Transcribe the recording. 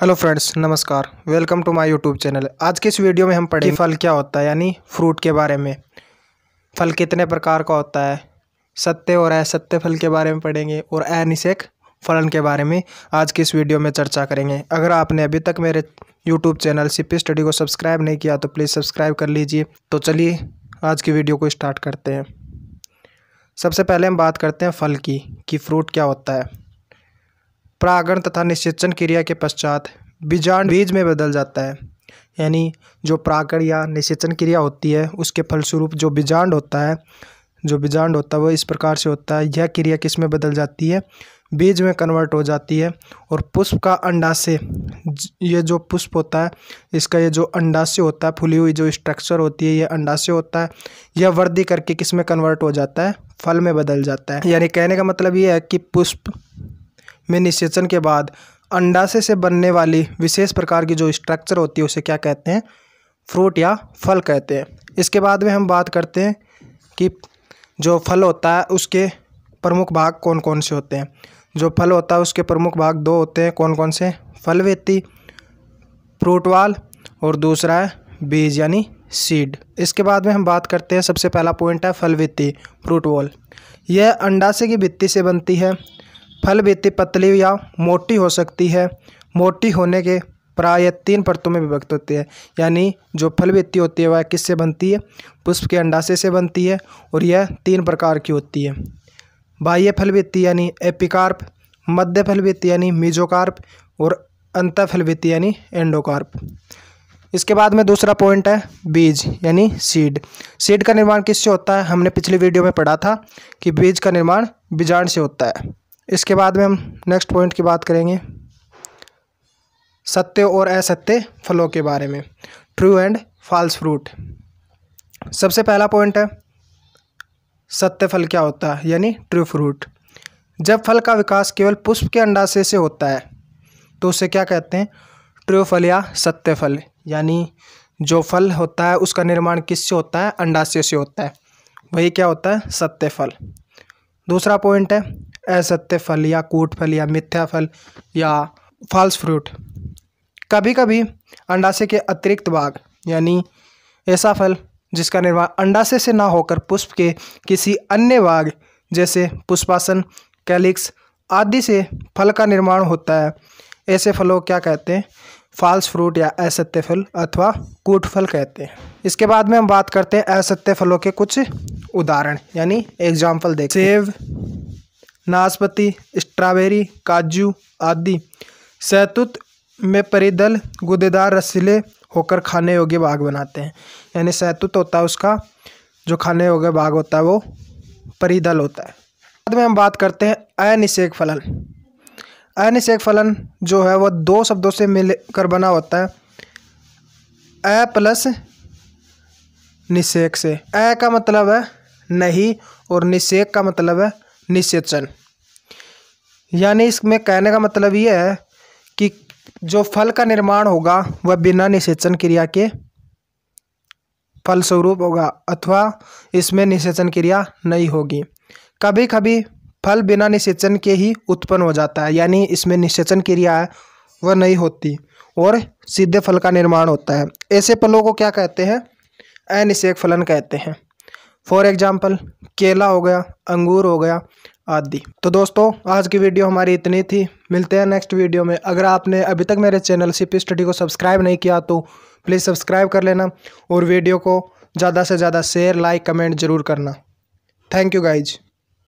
hello friends नमस्कार welcome to my YouTube channel आज के इस वीडियो में हम पढ़ेंगे फल क्या होता है यानी फ्रूट के बारे में फल कितने प्रकार का होता है सत्य और असत्य फल के बारे में पढ़ेंगे और अनिषेक फलन के बारे में आज के इस वीडियो में चर्चा करेंगे अगर आपने अभी तक मेरे यूट्यूब चैनल सीपी स्टडी को सब्सक्राइब नहीं किया तो प्लीज़ सब्सक्राइब कर लीजिए तो चलिए आज की वीडियो को स्टार्ट करते हैं सबसे पहले हम बात करते हैं फल की कि फ्रूट क्या होता है परागण तथा निषेचन क्रिया के पश्चात बीजाण बीज में बदल जाता है यानी जो परागण या निषेचन क्रिया होती है उसके फलस्वरूप जो बीजांड होता है जो बीजांड होता है वह इस प्रकार से होता है यह क्रिया किस में बदल जाती है बीज में कन्वर्ट हो जाती है और पुष्प का अंडाशय ये जो पुष्प होता है इसका ये जो अंडाशय होता है फूली हुई जो स्ट्रक्चर होती है ये अंडाशय होता है यह वृद्धि करके किस में कन्वर्ट हो जाता है फल में बदल जाता है यानी कहने का मतलब ये है कि पुष्प में निषेचन के बाद अंडाशय से बनने वाली विशेष प्रकार की जो स्ट्रक्चर होती है उसे क्या कहते हैं फ्रूट या फल कहते हैं इसके बाद में हम बात करते हैं कि जो फल होता है उसके प्रमुख भाग कौन कौन से होते हैं जो फल होता है उसके प्रमुख भाग दो होते हैं कौन कौन से फलवेती फ्रूटवाल और दूसरा है बीज यानी सीड इसके बाद में हम बात करते हैं सबसे पहला पॉइंट है फलवित्ती फ्रूट वॉल यह अंडाशय की भित्ती से बनती है फल बीती पतली या मोटी हो सकती है मोटी होने के प्राय तीन परतों में विभक्त होती है यानी जो फल बीती होती है वह किससे बनती है पुष्प के अंडाशय से बनती है और यह तीन प्रकार की होती है बाह्य फलवृत्ति यानी एपिकार्प मध्य फलवृत्ति यानी मीजोकार्प और अंत फलवृत्ति यानी एंडोकार्प इसके बाद में दूसरा पॉइंट है बीज यानी सीड सीड का निर्माण किससे होता है हमने पिछली वीडियो में पढ़ा था कि बीज का निर्माण बीजाण से होता है इसके बाद में हम नेक्स्ट पॉइंट की बात करेंगे सत्य और असत्य फलों के बारे में ट्रू एंड फॉल्स फ्रूट सबसे पहला पॉइंट है सत्य फल क्या होता है यानी ट्रू फ्रूट जब फल का विकास केवल पुष्प के अंडाशय से होता है तो उसे क्या कहते हैं ट्रू फल या सत्य फल यानी जो फल होता है उसका निर्माण किससे होता है अंडाशय से होता है वही क्या होता है सत्य फल दूसरा पॉइंट है असत्य फल या कूट फल या मिथ्या फल या फॉल्स फ्रूट कभी कभी अंडाशय के अतिरिक्त भाग यानी ऐसा फल जिसका निर्माण अंडाशय से ना होकर पुष्प के किसी अन्य भाग जैसे पुष्पासन कैलिक्स आदि से फल का निर्माण होता है ऐसे फलों क्या कहते हैं फॉल्स फ्रूट या असत्य फल अथवा कूट फल कहते हैं इसके बाद में हम बात करते हैं असत्य फलों के कुछ उदाहरण यानी एग्जाम्पल देख सेब नाशपाती स्ट्रॉबेरी काजू आदि सैतुत में परिदल गुदेदार रसीले होकर खाने योग्य भाग बनाते हैं यानी सैतुत होता है उसका जो खाने योग्य भाग होता है वो परिदल होता है बाद में हम बात करते हैं अनिषेक फलन अनिषेक फलन जो है वह दो शब्दों से मिलकर बना होता है अ प्लस निषेक से अ का मतलब है नहीं और निषेक का मतलब है निषेचन यानी इसमें कहने का मतलब ये है कि जो फल का निर्माण होगा वह बिना निषेचन क्रिया के फलस्वरूप होगा अथवा इसमें निषेचन क्रिया नहीं होगी कभी कभी फल बिना निषेचन के ही उत्पन्न हो जाता है यानी इसमें निषेचन क्रिया है वह नहीं होती और सीधे फल का निर्माण होता है ऐसे फलों को क्या कहते हैं अनिषेक फलन कहते हैं फॉर एग्ज़ाम्पल केला हो गया अंगूर हो गया आदि तो दोस्तों आज की वीडियो हमारी इतनी थी मिलते हैं नेक्स्ट वीडियो में अगर आपने अभी तक मेरे चैनल पी स्टडी को सब्सक्राइब नहीं किया तो प्लीज़ सब्सक्राइब कर लेना और वीडियो को ज़्यादा से ज़्यादा शेयर लाइक कमेंट ज़रूर करना थैंक यू गाइज